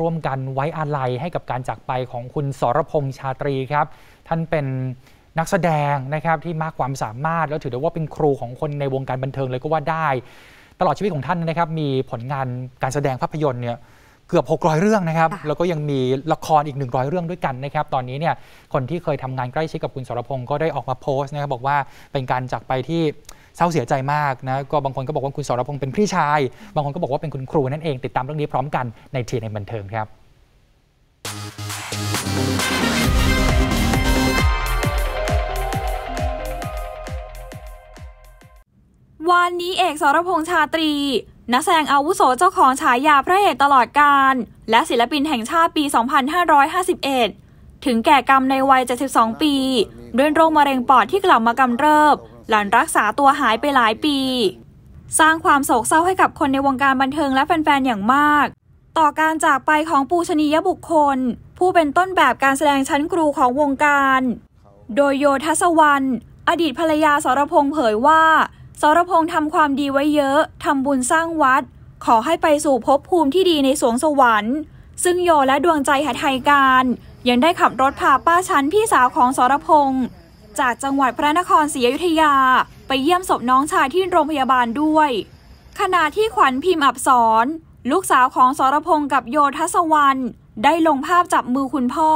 ร่วมกันไว้อาลัยให้กับการจากไปของคุณสรพงษ์ชาตรีครับ ท่านเป็นนักแสดงนะครับที่มากความสามารถแล้วถือได้ว่าเป็นครูของคนในวงการบันเทิงเลยก็ว่าได้ ตลอดชีวิตของท่านนะครับ มีผลงานการแสดงภาพยนตร์เนี่ยเกือบ 600 เรื่องนะครับแล้วก็ยังมีละครอีก 100 เรื่องด้วยกันนะครับตอนนี้เนี่ยคนที่เคยทำงานใกล้ชิดกับคุณสรพงศ์ก็ได้ออกมาโพสต์นะครับบอกว่าเป็นการจากไปที่เศร้าเสียใจมากนะ ก็บางคนก็บอกว่าคุณสรพงษ์เป็นพี่ชาย บางคนก็บอกว่าเป็นคุณครูนั่นเองติดตามเรื่องนี้พร้อมกันในทีในบันเทิงครับ วันนี้เอกสรพงษ์ชาตรี นักแสดงอาวุโสเจ้าของฉายาพระเอกตลอดการ และศิลปินแห่งชาติปี 2551 ถึงแก่กรรมในวัย 72 ปี ด้วยโรคมะเร็งปอดที่กลับมากำเริบหลังรักษาตัวหายไปหลายปี สร้างความโศกเศร้าให้กับคนในวงการบันเทิงและแฟนๆอย่างมาก ต่อการจากไปของปูชนียบุคคล ผู้เป็นต้นแบบการแสดงชั้นครูของวงการ โดยโยทัศวรรณอดีตภรรยาสรพงษ์เผยว่า สรพงษ์ทำความดีไว้เยอะทำบุญสร้างวัด ขอให้ไปสู่ภพภูมิที่ดีในสวงสวรรค์ ซึ่งโยและดวงใจหาไทยการ ยังได้ขับรถพาป้าชั้นพี่สาวของสรพงษ์จากจังหวัดพระนครศรีอยุธยา ไปเยี่ยมศพน้องชายที่โรงพยาบาลด้วย ขณะที่ขวัญพิมพ์อับสรลูกสาวของสรพงศ์กับโยทัศวรรณได้ลงภาพจับมือคุณพ่อ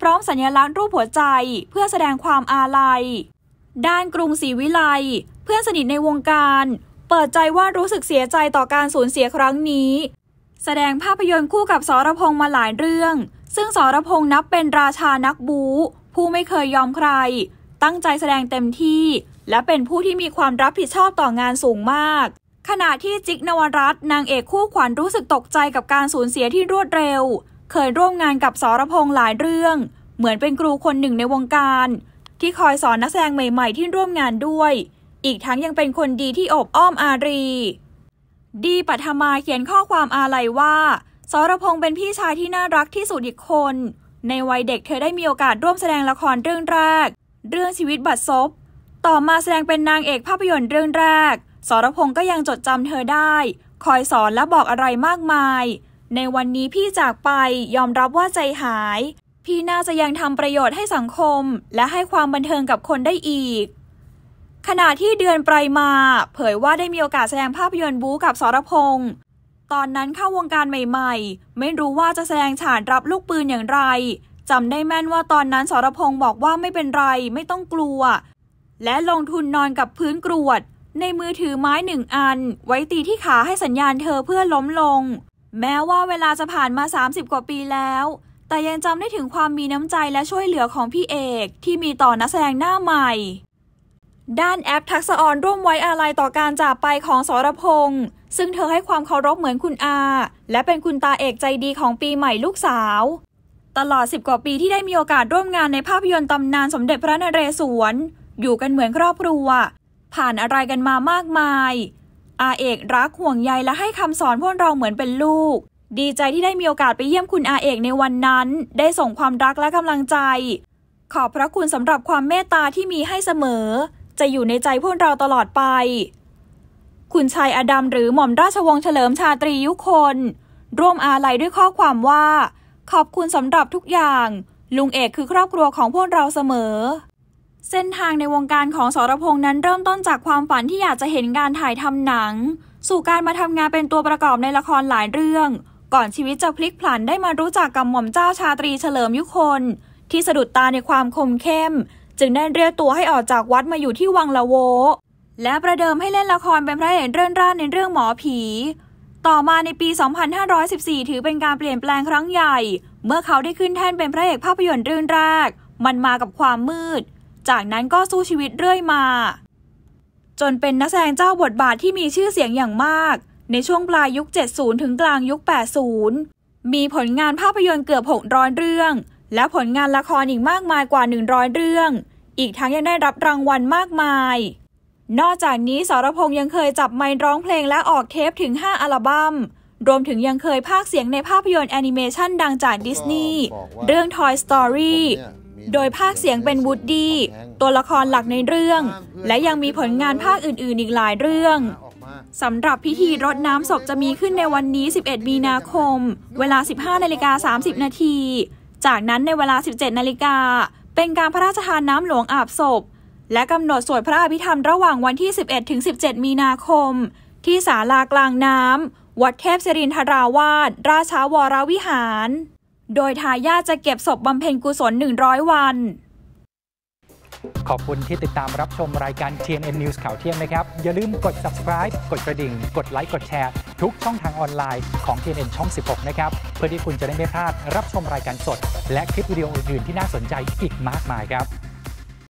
พร้อมสัญลักษณ์รูปหัวใจเพื่อแสดงความอาลัย ด้านกรุงศรีวิไล เพื่อนสนิทในวงการ เปิดใจว่ารู้สึกเสียใจต่อการสูญเสียครั้งนี้ แสดงภาพยนตร์คู่กับสรพงศ์มาหลายเรื่อง ซึ่งสรพงศ์นับเป็นราชานักบูผู้ไม่เคยยอมใครตั้งใจแสดงเต็มที่ และเป็นผู้ที่มีความรับผิดชอบต่องานสูงมาก ขณะที่จิกนวรัตน์นางเอกคู่ขวัญรู้สึกตกใจกับการสูญเสียที่รวดเร็ว เคยร่วมงานกับสรพงษ์หลายเรื่อง เหมือนเป็นครูคนหนึ่งในวงการ ที่คอยสอนนักแสดงใหม่ ๆที่ร่วมงานด้วย อีกทั้งยังเป็นคนดีที่อบอ้อมอารี ดีปัทมาเขียนข้อความอาลัยว่าสรพงษ์เป็นพี่ชายที่น่ารักที่สุดอีกคน ในวัยเด็กเธอได้มีโอกาสร่วมแสดงละครเรื่องแรกเรื่องชีวิตบัดซบต่อมาแสดงเป็นนางเอกภาพยนตร์เรื่องแรก สรพงศ์ก็ยังจดจำเธอได้ คอยสอนและบอกอะไรมากมาย ในวันนี้พี่จากไปยอมรับว่าใจหาย พี่น่าจะยังทำประโยชน์ให้สังคม และให้ความบันเทิงกับคนได้อีก ขณะที่เดือนปลายมา เผยว่าได้มีโอกาสแสดงภาพยนตร์บู๊กับสรพงศ์ตอนนั้นเข้าวงการใหม่ๆ ไม่รู้ว่าจะแสดงฉากรับลูกปืนอย่างไรจำได้แม่นว่าตอนนั้นสรพงศ์บอกว่าไม่เป็นไรไม่ต้องกลัว และลงทุนนอนกับพื้นกรวด ในมือถือไม้หนึ่งอัน ไว้ตีที่ขาให้สัญญาณเธอเพื่อล้มลง แม้ว่าเวลาจะผ่านมา 30 กว่าปีแล้ว แต่ยังจำได้ถึงความมีน้ำใจและช่วยเหลือของพี่เอก ที่มีต่อนักแสดงหน้าใหม่ ด้านแอปทักษออนร่วมไว้อาลัยต่อการจากไปของสรพงศ์ซึ่งเธอให้ความเคารพเหมือนคุณอา และเป็นคุณตาเอกใจดีของปีใหม่ลูกสาวตลอด 10กว่าปีที่ได้มีโอกาสร่วมงานในภาพยนตร์ตำนานสมเด็จพระนเรศวรอยู่กันเหมือนครอบครัว ผ่านอะไรกันมามากมาย อาเอกรักห่วงใยและให้คำสอนพวกเราเหมือนเป็นลูก ดีใจที่ได้มีโอกาสไปเยี่ยมคุณอาเอกในวันนั้นได้ส่งความรักและกำลังใจ ขอบพระคุณสำหรับความเมตตาที่มีให้เสมอ จะอยู่ในใจพวกเราตลอดไป คุณชายอดัมหรือหม่อมราชวงศ์เฉลิมชาตรียุคน ร่วมอาลัยด้วยข้อความว่าขอบคุณสำหรับทุกอย่าง ลุงเอกคือครอบครัวของพวกเราเสมอ เส้นทางในวงการของสรพงษ์นั้นเริ่มต้นจากความฝันที่อยากจะเห็นการถ่ายทำหนัง สู่การมาทำงานเป็นตัวประกอบในละครหลายเรื่อง ก่อนชีวิตจะพลิกผันได้มารู้จักกับหม่อมเจ้าชาตรีเฉลิมยุคน ที่สะดุดตาในความคมเข้ม จึงได้เรียกตัวให้ออกจากวัดมาอยู่ที่วังละโว และประเดิมให้เล่นละครเป็นพระเอกเรื่องร่าในเรื่องหมอผีต่อมาในปี 2514 ถือเป็นการเปลี่ยนแปลงครั้งใหญ่ เมื่อเขาได้ขึ้นแท่นเป็นพระเอกภาพยนตร์เรื่องแรก มันมากับความมืด จากนั้นก็สู้ชีวิตเรื่อยมา จนเป็นนักแสดงเจ้าบทบาทที่มีชื่อเสียงอย่างมาก ในช่วงปลายยุค 70 ถึงกลางยุค 80 มีผลงานภาพยนตร์เกือบ 600 เรื่อง และผลงานละครอีกมากมายกว่า 100 เรื่อง อีกทั้งยังได้รับรางวัลมากมายนอกจากนี้ สรพงษ์ยังเคยจับไมค์ร้องเพลงและออกเทปถึง 5 อัลบัม้ม รวมถึงยังเคยพากเสียงในภาพยนตร์แอนิเมชันดังจากดิสนีย์เรื่อง Toy Story โดยภาคเสียงเป็นวูดดี้ตัวละครหลักในเรื่อง และยังมีผลงานภาคอื่นๆ อีกหลายเรื่อง สำหรับพิธีรดน้ำศพจะมีขึ้นในวันนี้ 11 มีนาคม เวลา 15นาฬิกา30 นาที จากนั้นในเวลา 17นาฬิกาเป็นการพระราชทานน้ำหลวงอาบศพและกำหนดสวดพระอภิธรรมระหว่างวันที่ 11 ถึง 17 มีนาคม ที่ศาลากลางน้ำวัดเทพศรินทราวาสราชาวรวิหาร โดยทายาทจะเก็บศพบำเพ็ญกุศล 100 วัน ขอบคุณที่ติดตามรับชมรายการ TNN News ข่าวเที่ยงนะครับ อย่าลืมกด subscribe กดกระดิ่ง กดไลค์กดแชร์ทุกช่องทางออนไลน์ของ TNN ช่อง 16 นะครับ เพื่อที่คุณจะได้ไม่พลาดรับชมรายการสด และคลิปวิดีโออื่น ๆ ที่น่าสนใจอีกมากมายครับ